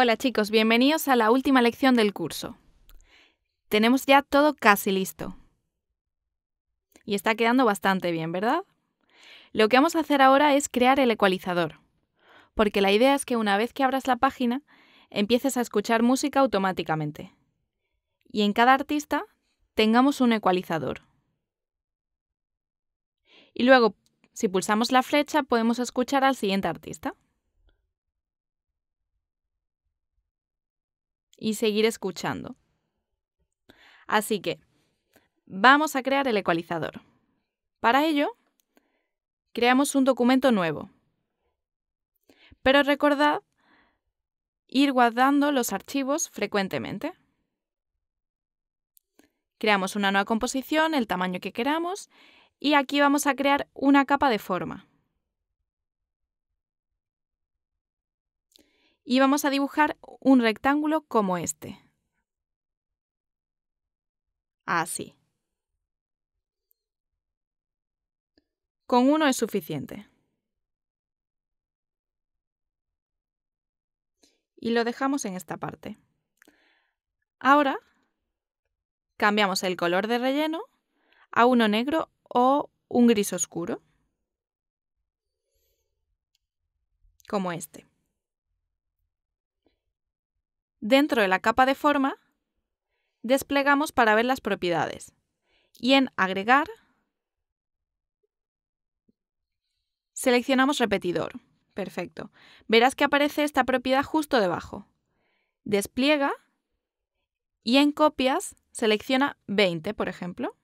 Hola chicos, bienvenidos a la última lección del curso. Tenemos ya todo casi listo. Y está quedando bastante bien, ¿verdad? Lo que vamos a hacer ahora es crear el ecualizador, porque la idea es que una vez que abras la página, empieces a escuchar música automáticamente. Y en cada artista tengamos un ecualizador. Y luego, si pulsamos la flecha, podemos escuchar al siguiente artista. y seguir escuchando. Así que, vamos a crear el ecualizador. Para ello, creamos un documento nuevo. Pero recordad ir guardando los archivos frecuentemente. Creamos una nueva composición, el tamaño que queramos, y aquí vamos a crear una capa de forma. y vamos a dibujar un rectángulo como este. Así. Con uno es suficiente. Y lo dejamos en esta parte. Ahora cambiamos el color de relleno a uno negro o un gris oscuro, como este. Dentro de la capa de forma, desplegamos para ver las propiedades. Y en Agregar, seleccionamos Repetidor. Perfecto. Verás que aparece esta propiedad justo debajo. Despliega y en Copias selecciona 20, por ejemplo.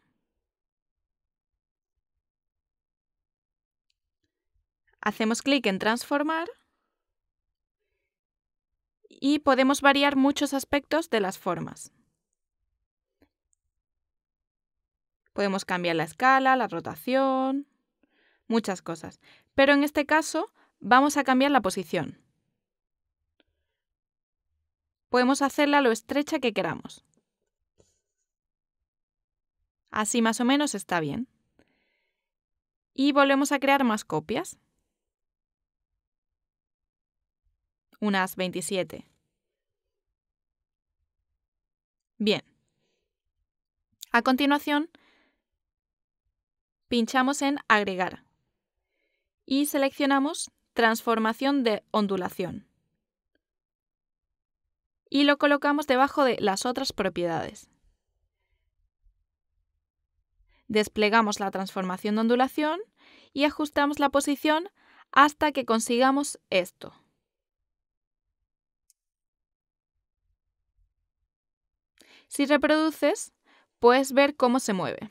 Hacemos clic en Transformar y podemos variar muchos aspectos de las formas. Podemos cambiar la escala, la rotación, muchas cosas. Pero en este caso vamos a cambiar la posición. Podemos hacerla lo estrecha que queramos. Así más o menos está bien. Y volvemos a crear más copias. Unas 27. Bien. A continuación, pinchamos en Agregar y seleccionamos Transformación de ondulación. Y lo colocamos debajo de las otras propiedades. Desplegamos la transformación de ondulación y ajustamos la posición hasta que consigamos esto. Si reproduces, puedes ver cómo se mueve.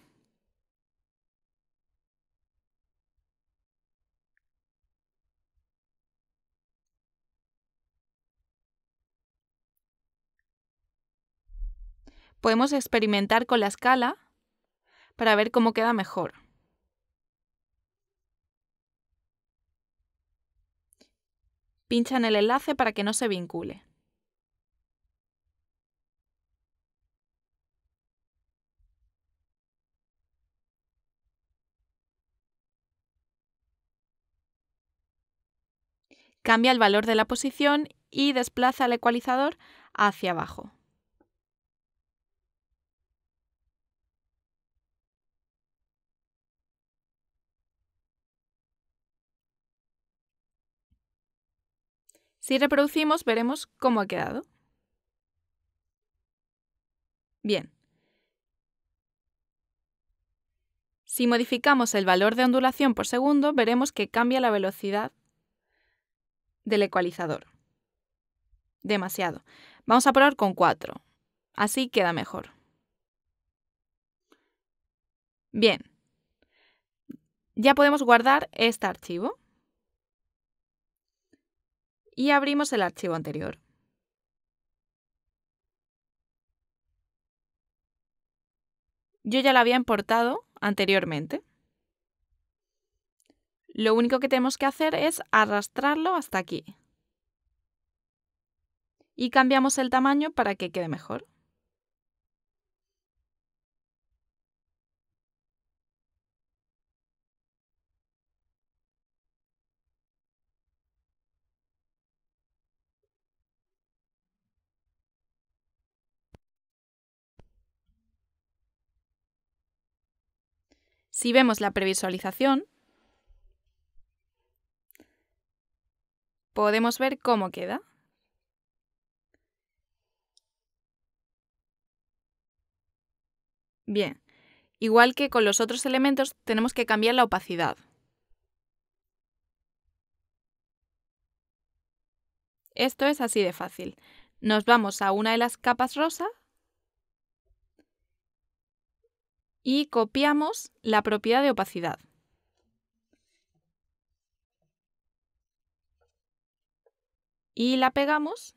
Podemos experimentar con la escala para ver cómo queda mejor. Pincha en el enlace para que no se vincule. Cambia el valor de la posición y desplaza el ecualizador hacia abajo. Si reproducimos, veremos cómo ha quedado. Bien. Si modificamos el valor de ondulación por segundo, veremos que cambia la velocidad del ecualizador. Demasiado. Vamos a probar con 4. Así queda mejor. Bien. Ya podemos guardar este archivo. Y abrimos el archivo anterior. Yo ya lo había importado anteriormente. Lo único que tenemos que hacer es arrastrarlo hasta aquí. Y cambiamos el tamaño para que quede mejor. Si vemos la previsualización, Podemos ver cómo queda. Bien, igual que con los otros elementos, tenemos que cambiar la opacidad. Esto es así de fácil. Nos vamos a una de las capas rosa y copiamos la propiedad de opacidad. y la pegamos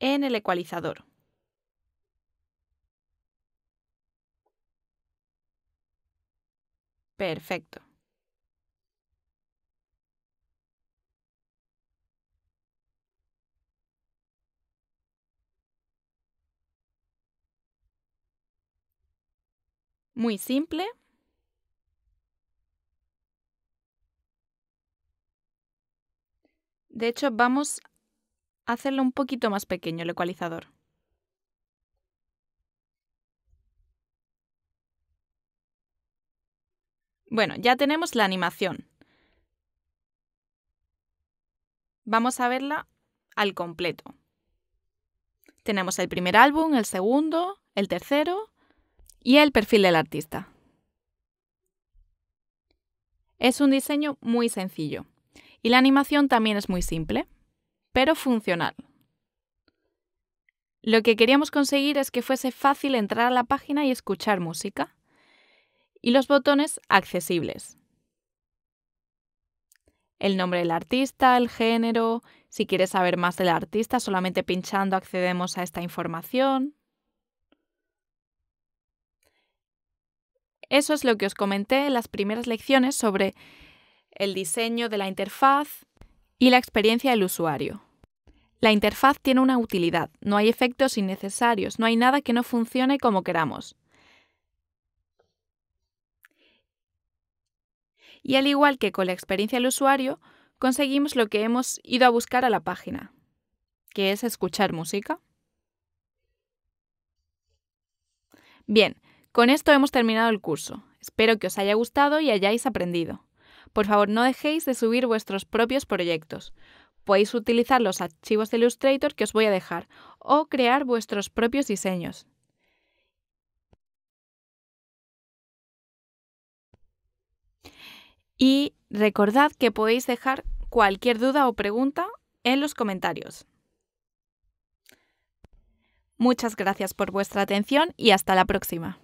en el ecualizador. Perfecto. Muy simple. De hecho, vamos a hacerlo un poquito más pequeño el ecualizador. Bueno, ya tenemos la animación. Vamos a verla al completo. Tenemos el primer álbum, el segundo, el tercero y el perfil del artista. Es un diseño muy sencillo. Y la animación también es muy simple, pero funcional. Lo que queríamos conseguir es que fuese fácil entrar a la página y escuchar música. Y los botones accesibles. El nombre del artista, el género, si quieres saber más del artista, solamente pinchando accedemos a esta información. Eso es lo que os comenté en las primeras lecciones sobre el diseño de la interfaz y la experiencia del usuario. La interfaz tiene una utilidad, no hay efectos innecesarios, no hay nada que no funcione como queramos. Y al igual que con la experiencia del usuario, conseguimos lo que hemos ido a buscar a la página, que es escuchar música. Bien, con esto hemos terminado el curso. Espero que os haya gustado y hayáis aprendido por favor no dejéis de subir vuestros propios proyectos. Podéis utilizar los archivos de Illustrator que os voy a dejar o crear vuestros propios diseños. Y recordad que podéis dejar cualquier duda o pregunta en los comentarios. Muchas gracias por vuestra atención y hasta la próxima.